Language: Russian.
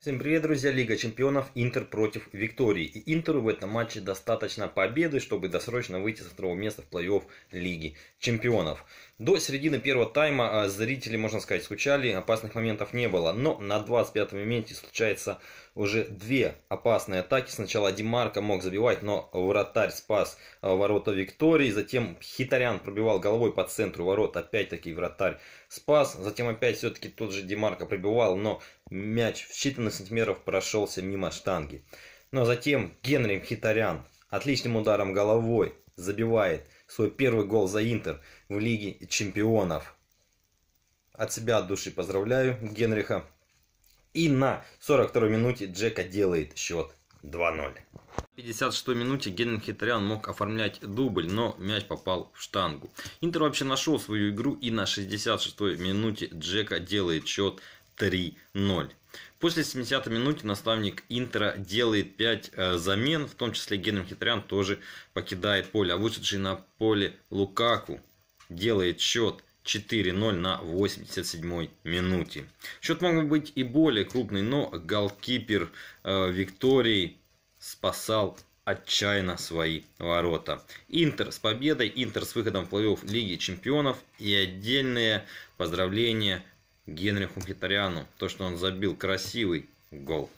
Всем привет, друзья! Лига чемпионов Интер против Виктории. И Интеру в этом матче достаточно победы, чтобы досрочно выйти со второго места в плей-офф Лиги чемпионов. До середины первого тайма а, зрители, можно сказать, скучали, опасных моментов не было. Но на 25-м моменте случается уже две опасные атаки. Сначала Димарко мог забивать, но вратарь спас а, ворота Виктории. Затем Хитарян пробивал головой по центру ворот. Опять-таки вратарь спас. Затем опять все-таки тот же Димарко пробивал, но мяч в считанных сантиметров прошелся мимо штанги. Но ну, а затем Генри Хитарян отличным ударом головой забивает – свой первый гол за Интер в Лиге Чемпионов. От себя от души поздравляю Генриха. И на 42 минуте Джека делает счет 2-0. В 56 минуте Генрих Хитрян мог оформлять дубль, но мяч попал в штангу. Интер вообще нашел свою игру и на 66 минуте Джека делает счет 3-0. После 70-й минуты наставник Интера делает 5 э, замен, в том числе Генри Хитрян тоже покидает поле. А вышедший на поле Лукаку делает счет 4-0 на 87-й минуте. Счет мог бы быть и более крупный, но голкипер э, Виктории спасал отчаянно свои ворота. Интер с победой, Интер с выходом в плей-офф Лиги Чемпионов и отдельное поздравление. Генриху Хитариану. То, что он забил красивый гол.